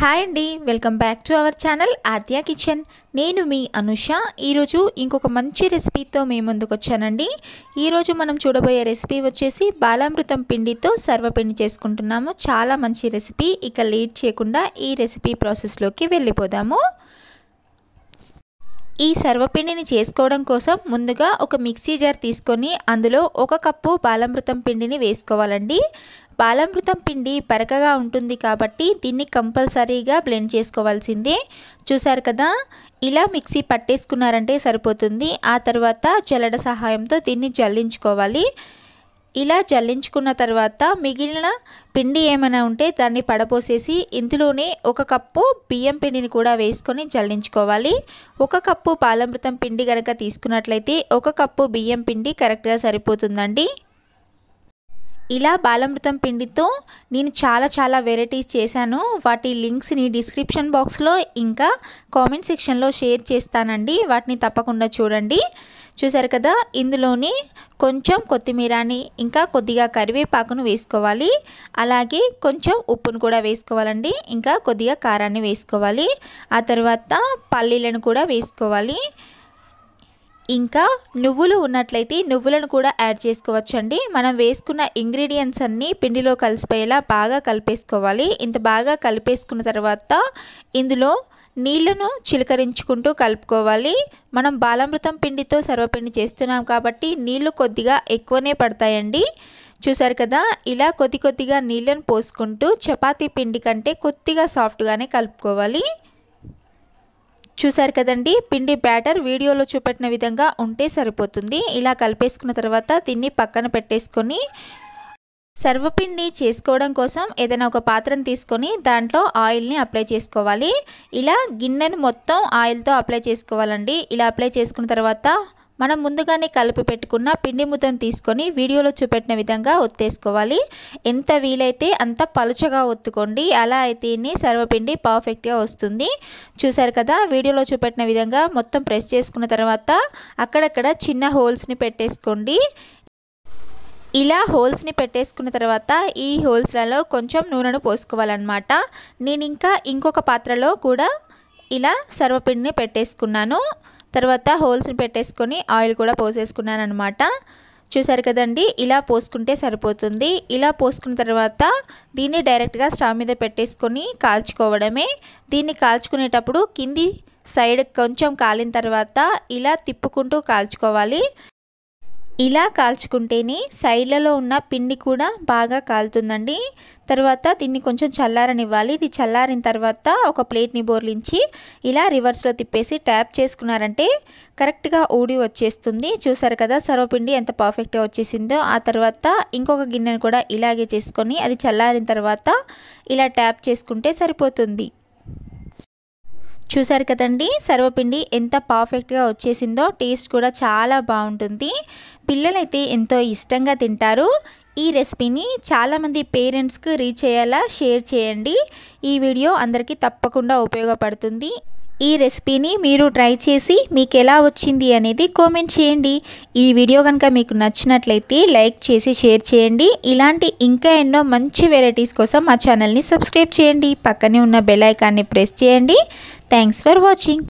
hi అండి welcome back to our channel Aadya kitchen నేను మీ అనుష ఈరోజు ఇంకొక మంచి రెసిపీతో మీ ముందుకు వచ్చానండి ఈరోజు మనం చూడబోయే రెసిపీ వచ్చేసి బాలామృతం పిండితో సర్వపిండి చేసుకుంటున్నాము చాలా మంచి రెసిపీ ఇక లేట్ చేయకుండా ఈ రెసిపీ ప్రాసెస్లోకి వెళ్ళిపోదాము ఈ సర్వపిండిని చేసుకోవడం కోసం ముందుగా ఒక మిక్సీ జార్ తీసుకొని అందులో ఒక కప్పు బాలామృతం పిండిని వేసుకోవాలండి బాలామృతం పిండి పరకగా ఉంటుంది కాబట్టి దీన్ని కంపల్సరీగా బ్లెండ్ చేసుకోవాల్సిందే చూసారు కదా ఇలా మిక్సీ పట్టేసుకున్నారంటే సరిపోతుంది ఆ తర్వాత చల్లడ సహాయంతో దీన్ని జల్లించుకోవాలి ఇలా జల్లించుకున్న తర్వాత మిగిలిన పిండి ఏమైనా ఉంటే దాన్ని పడపోసేసి ఇందులోనే ఒక కప్పు బియ్యం పిండిని కూడా వేసుకొని జల్లించుకోవాలి ఒక కప్పు పాలమృతం పిండి కనుక తీసుకున్నట్లయితే ఒక కప్పు బియ్యం పిండి కరెక్ట్గా సరిపోతుందండి ఇలా బాలమృతం పిండితో నేను చాలా చాలా వెరైటీస్ చేశాను వాటి లింక్స్ని డిస్క్రిప్షన్ బాక్స్లో ఇంకా కామెంట్ సెక్షన్లో షేర్ చేస్తానండి వాటిని తప్పకుండా చూడండి చూసారు కదా ఇందులోని కొంచెం కొత్తిమీరని ఇంకా కొద్దిగా కరివేపాకును వేసుకోవాలి అలాగే కొంచెం ఉప్పును కూడా వేసుకోవాలండి ఇంకా కొద్దిగా కారాన్ని వేసుకోవాలి ఆ తర్వాత పల్లీలను కూడా వేసుకోవాలి ఇంకా నువ్వులు ఉన్నట్లయితే నువ్వులను కూడా యాడ్ చేసుకోవచ్చండి మనం వేసుకున్న ఇంగ్రీడియంట్స్ అన్నీ పిండిలో కలిసిపోయేలా బాగా కలిపేసుకోవాలి ఇంత బాగా కలిపేసుకున్న తర్వాత ఇందులో నీళ్లను చిలకరించుకుంటూ కలుపుకోవాలి మనం బాలామృతం పిండితో సర్వపిండి చేస్తున్నాం కాబట్టి నీళ్లు కొద్దిగా ఎక్కువనే పడతాయండి చూసారు కదా ఇలా కొద్ది కొద్దిగా నీళ్ళను పోసుకుంటూ చపాతీ పిండి కంటే కొద్దిగా సాఫ్ట్గానే కలుపుకోవాలి చూశారు కదండి పిండి బ్యాటర్ వీడియోలో చూపెట్టిన విధంగా ఉంటే సరిపోతుంది ఇలా కలిపేసుకున్న తర్వాత దీన్ని పక్కన పెట్టేసుకొని సర్వపిండి చేసుకోవడం కోసం ఏదైనా ఒక పాత్రను తీసుకొని దాంట్లో ఆయిల్ని అప్లై చేసుకోవాలి ఇలా గిన్నెను మొత్తం ఆయిల్తో అప్లై చేసుకోవాలండి ఇలా అప్లై చేసుకున్న తర్వాత మనం ముందుగానే కలిపి పెట్టుకున్న పిండి ముద్దను తీసుకొని వీడియోలో చూపెట్టిన విధంగా ఒత్తేసుకోవాలి ఎంత వీలైతే అంత పలుచగా ఒత్తుకోండి అలా అయితే సర్వపిండి పర్ఫెక్ట్గా వస్తుంది చూసారు కదా వీడియోలో చూపెట్టిన విధంగా మొత్తం ప్రెస్ చేసుకున్న తర్వాత అక్కడక్కడ చిన్న హోల్స్ని పెట్టేసుకోండి ఇలా హోల్స్ని పెట్టేసుకున్న తర్వాత ఈ హోల్స్లలో కొంచెం నూనెను పోసుకోవాలన్నమాట నేను ఇంకా ఇంకొక పాత్రలో కూడా ఇలా సర్వపిండిని పెట్టేసుకున్నాను తర్వాత హోల్స్ పెట్టేసుకొని ఆయిల్ కూడా పోసేసుకున్నాను అనమాట చూసారు కదండి ఇలా పోసుకుంటే సరిపోతుంది ఇలా పోసుకున్న తర్వాత దీన్ని డైరెక్ట్గా స్టవ్ మీద పెట్టేసుకొని కాల్చుకోవడమే దీన్ని కాల్చుకునేటప్పుడు కింది సైడ్ కొంచెం కాలిన తర్వాత ఇలా తిప్పుకుంటూ కాల్చుకోవాలి ఇలా కాల్చుకుంటేనే సైడ్లలో ఉన్న పిండి కూడా బాగా కాలుతుందండి తర్వాత దీన్ని కొంచెం చల్లారనివ్వాలి ఇది చల్లారిన తర్వాత ఒక ప్లేట్ని బోర్లించి ఇలా రివర్స్లో తిప్పేసి ట్యాప్ చేసుకున్నారంటే కరెక్ట్గా ఊడి వచ్చేస్తుంది చూసారు కదా సర్వపిండి ఎంత పర్ఫెక్ట్గా వచ్చేసిందో ఆ తర్వాత ఇంకొక గిన్నెను కూడా ఇలాగే చేసుకొని అది చల్లారిన తర్వాత ఇలా ట్యాప్ చేసుకుంటే సరిపోతుంది చూసారు కదండి సర్వపిండి ఎంత పర్ఫెక్ట్గా వచ్చేసిందో టేస్ట్ కూడా చాలా బాగుంటుంది పిల్లలైతే ఎంతో ఇష్టంగా తింటారు ఈ రెసిపీని చాలామంది పేరెంట్స్కి రీచ్ అయ్యేలా షేర్ చేయండి ఈ వీడియో అందరికీ తప్పకుండా ఉపయోగపడుతుంది ఈ రెసిపీని మీరు ట్రై చేసి మీకు ఎలా వచ్చింది అనేది కామెంట్ చేయండి ఈ వీడియో కనుక మీకు నచ్చినట్లయితే లైక్ చేసి షేర్ చేయండి ఇలాంటి ఇంకా ఎన్నో మంచి వెరైటీస్ కోసం మా ఛానల్ని సబ్స్క్రైబ్ చేయండి పక్కనే ఉన్న బెల్ ఐకాన్ని ప్రెస్ చేయండి థ్యాంక్స్ ఫర్ వాచింగ్